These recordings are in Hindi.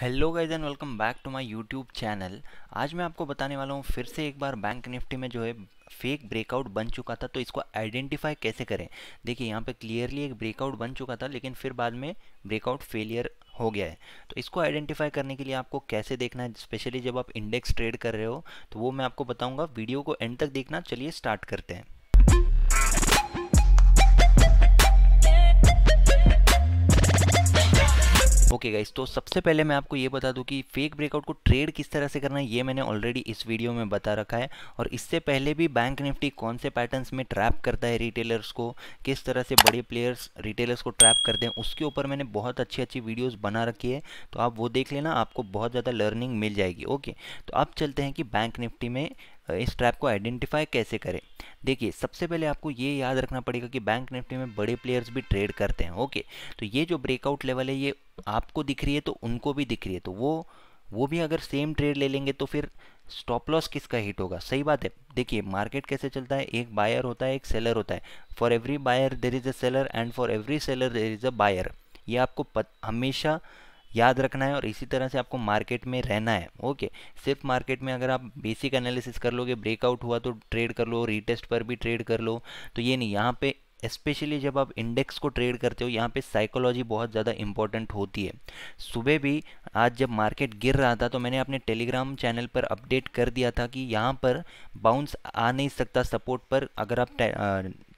Hello guys and welcome back to my YouTube channel आज मैं आपको बताने वाला हूँ फिर से एक बार बैंक निफ्टी में जो है फेक ब्रेकआउट बन चुका था तो इसको आइडेंटिफाई कैसे करें देखिए यहाँ पे क्लियरली एक ब्रेकआउट बन चुका था लेकिन फिर बाद में ब्रेकआउट फेलियर हो गया है तो इसको आइडेंटिफाई करने के लिए आपको कैसे देखना है स्पेशली जब आप इंडेक्स ट्रेड कर रहे हो तो वो मैं आपको बताऊँगा वीडियो को एंड तक देखना चलिए स्टार्ट करते हैं ओके okay गाइस तो सबसे पहले मैं आपको ये बता दूं कि फेक ब्रेकआउट को ट्रेड किस तरह से करना है ये मैंने ऑलरेडी इस वीडियो में बता रखा है और इससे पहले भी बैंक निफ्टी कौन से पैटर्न्स में ट्रैप करता है रिटेलर्स को किस तरह से बड़े प्लेयर्स रिटेलर्स को ट्रैप करते हैं उसके ऊपर मैंने बहुत अच्छी अच्छी वीडियोज़ बना रखी है तो आप वो देख लेना आपको बहुत ज़्यादा लर्निंग मिल जाएगी ओके तो अब चलते हैं कि बैंक निफ्टी में इस ट्रैप को आइडेंटिफाई कैसे करें देखिए सबसे पहले आपको ये याद रखना पड़ेगा कि बैंक निफ्टी में बड़े प्लेयर्स भी ट्रेड करते हैं ओके तो ये जो ब्रेकआउट लेवल है ये आपको दिख रही है तो उनको भी दिख रही है तो वो वो भी अगर सेम ट्रेड ले लेंगे तो फिर स्टॉप लॉस किसका हिट होगा सही बात है देखिए मार्केट कैसे चलता है एक बायर होता है एक सेलर होता है for every buyer there is a seller and for every seller there is a buyer ये आपको पत, हमेशा याद रखना है और इसी तरह से आपको मार्केट में रहना है ओके सिर्फ मार्केट में अगर आप बेसिक एनालिसिस कर लोगे ब्रेकआउट हुआ तो ट्रेड कर लो रीटेस्ट पर भी ट्रेड कर लो तो ये नहीं यहाँ पे स्पेशली जब आप इंडेक्स को ट्रेड करते हो यहाँ पे साइकोलॉजी बहुत ज़्यादा इंपॉर्टेंट होती है सुबह भी आज जब मार्केट गिर रहा था तो मैंने अपने टेलीग्राम चैनल पर अपडेट कर दिया था कि यहाँ पर बाउंस आ नहीं सकता सपोर्ट पर अगर आप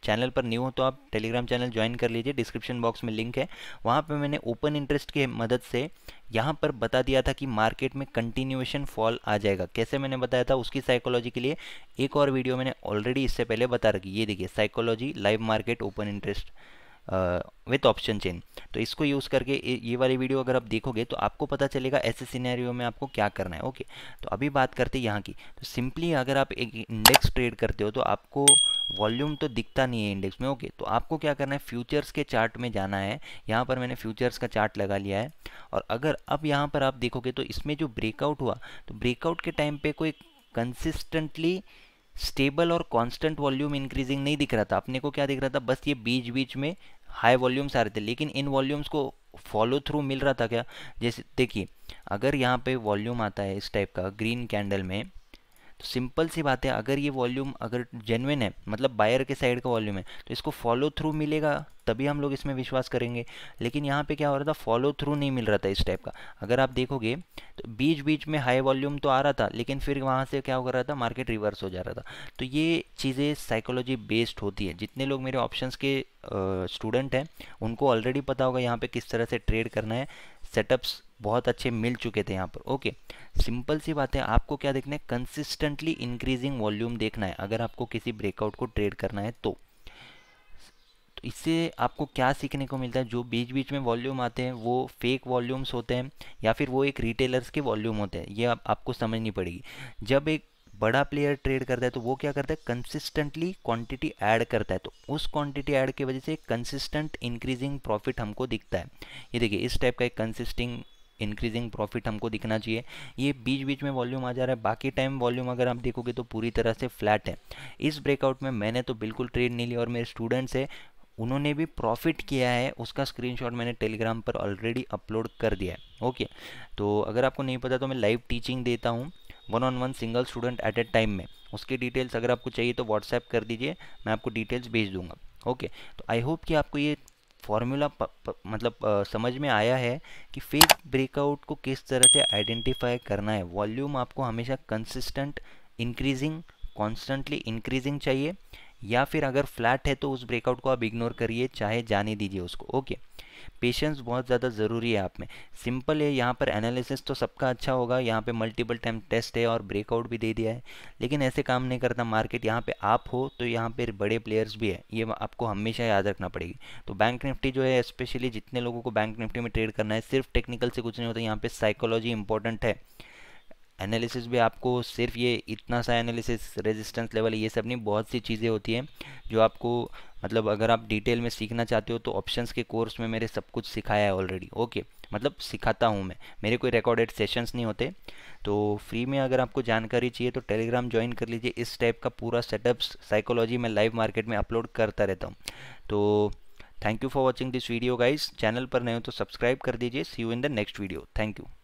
चैनल पर न्यू हो तो आप टेलीग्राम चैनल ज्वाइन कर लीजिए डिस्क्रिप्शन बॉक्स में लिंक है वहाँ पर मैंने ओपन इंटरेस्ट की मदद से यहाँ पर बता दिया था कि मार्केट में कंटिन्यूएशन फॉल आ जाएगा कैसे मैंने बताया था उसकी साइकोलॉजी के लिए एक और वीडियो मैंने ऑलरेडी इससे पहले बता रखी ये देखिए psychology live market open interest with option chain तो इसको यूज़ करके ये वाली वीडियो अगर आप देखोगे तो आपको पता चलेगा ऐसे सिनेरियो में आपको क्या करना है ओके तो अभी बात करते हैं यहाँ की तो सिंपली अगर आप एक इंडेक्स ट्रेड करते हो तो आपको वॉल्यूम तो दिखता नहीं है इंडेक्स में ओके तो आपको क्या करना है फ्यूचर्स के चार्ट में जाना है यहाँ पर मैंने फ्यूचर्स का चार्ट लगा लिया है और अगर अब यहाँ पर आप देखोगे तो इसमें जो ब्रेकआउट हुआ तो ब्रेकआउट के टाइम पर कोई कंसिस्टेंटली स्टेबल और कांस्टेंट वॉल्यूम इंक्रीजिंग नहीं दिख रहा था अपने को क्या दिख रहा था बस ये बीच बीच में हाई वॉल्यूम्स आ रहे थे लेकिन इन वॉल्यूम्स को फॉलो थ्रू मिल रहा था क्या जैसे देखिए अगर यहाँ पे वॉल्यूम आता है इस टाइप का ग्रीन कैंडल में तो सिंपल सी बात है अगर ये वॉल्यूम अगर जेनविन है मतलब बायर के साइड का वॉल्यूम है तो इसको फॉलो थ्रू मिलेगा तभी हम लोग इसमें विश्वास करेंगे लेकिन यहाँ पे क्या हो रहा था फॉलो थ्रू नहीं मिल रहा था इस टाइप का अगर आप देखोगे तो बीच बीच में हाई वॉल्यूम तो आ रहा था लेकिन फिर वहाँ से क्या हो रहा था मार्केट रिवर्स हो जा रहा था तो ये चीज़ें साइकोलॉजी बेस्ड होती है जितने लोग मेरे ऑप्शन के स्टूडेंट हैं उनको ऑलरेडी पता होगा यहाँ पर किस तरह से ट्रेड करना है सेटअप्स बहुत अच्छे मिल चुके थे यहाँ पर ओके सिंपल सी बात है आपको क्या देखना है कंसिस्टेंटली इंक्रीजिंग वॉल्यूम देखना है अगर आपको किसी ब्रेकआउट को ट्रेड करना है तो।, तो इससे आपको क्या सीखने को मिलता है जो बीच बीच में वॉल्यूम आते हैं वो फेक वॉल्यूम्स होते हैं या फिर वो एक रिटेलर्स के वॉल्यूम होते हैं ये आप, आपको समझनी पड़ेगी जब एक बड़ा प्लेयर ट्रेड करता है तो वो क्या करता है कंसिस्टेंटली क्वांटिटी ऐड करता है तो उस क्वांटिटी ऐड की वजह से कंसिस्टेंट इंक्रीजिंग प्रॉफिट हमको दिखता है ये देखिए इस टाइप का एक कंसिस्टिंग इंक्रीजिंग प्रॉफिट हमको दिखना चाहिए ये बीच बीच में वॉल्यूम आ जा रहा है बाकी टाइम वॉल्यूम अगर आप देखोगे तो पूरी तरह से फ्लैट है इस ब्रेकआउट में मैंने तो बिल्कुल ट्रेड नहीं लिया और मेरे स्टूडेंट्स है उन्होंने भी प्रॉफिट किया है उसका स्क्रीनशॉट मैंने टेलीग्राम पर ऑलरेडी अपलोड कर दिया है ओके तो अगर आपको नहीं पता तो मैं लाइव टीचिंग देता हूँ one on one single student at a time में उसके डिटेल्स अगर आपको चाहिए तो व्हाट्सएप कर दीजिए मैं आपको डिटेल्स भेज दूंगा ओके तो आई होप कि आपको ये फॉर्मूला मतलब आ, समझ में आया है कि फेक ब्रेकआउट को किस तरह से आइडेंटिफाई करना है वॉल्यूम आपको हमेशा कंसिस्टेंट इंक्रीजिंग कॉन्स्टेंटली इंक्रीजिंग चाहिए या फिर अगर फ्लैट है तो उस ब्रेकआउट को आप इग्नोर करिए चाहे जाने दीजिए उसको ओके okay. पेशेंस बहुत ज़्यादा ज़रूरी है आप में सिंपल है यहाँ पर एनालिसिस तो सबका अच्छा होगा यहाँ पे मल्टीपल टाइम टेस्ट है और ब्रेकआउट भी दे दिया है लेकिन ऐसे काम नहीं करता मार्केट यहाँ पे आप हो तो यहाँ पे बड़े प्लेयर्स भी है ये आपको हमेशा याद रखना पड़ेगी तो बैंक निफ्टी जो है स्पेशली जितने लोगों को बैंक निफ्टी में ट्रेड करना है सिर्फ टेक्निकल से कुछ नहीं होता यहाँ पर साइकोलॉजी इंपॉर्टेंट है एनालिसिस भी आपको सिर्फ ये इतना सा एनालिसिस रेजिस्टेंस लेवल ये सब नहीं बहुत सी चीज़ें होती हैं जो आपको मतलब अगर आप डिटेल में सीखना चाहते हो तो ऑप्शंस के कोर्स में मेरे सब कुछ सिखाया है ऑलरेडी ओके मतलब सिखाता हूँ मैं मेरे कोई रिकॉर्डेड सेशंस नहीं होते तो फ्री में अगर आपको जानकारी चाहिए तो टेलीग्राम ज्वाइन कर लीजिए इस टाइप का पूरा सेटअप साइकोलॉजी मैं लाइव मार्केट में अपलोड करता रहता हूँ तो thank you for watching this video guys channel पर नए हो तो सब्सक्राइब कर दीजिए see you in the next video thank you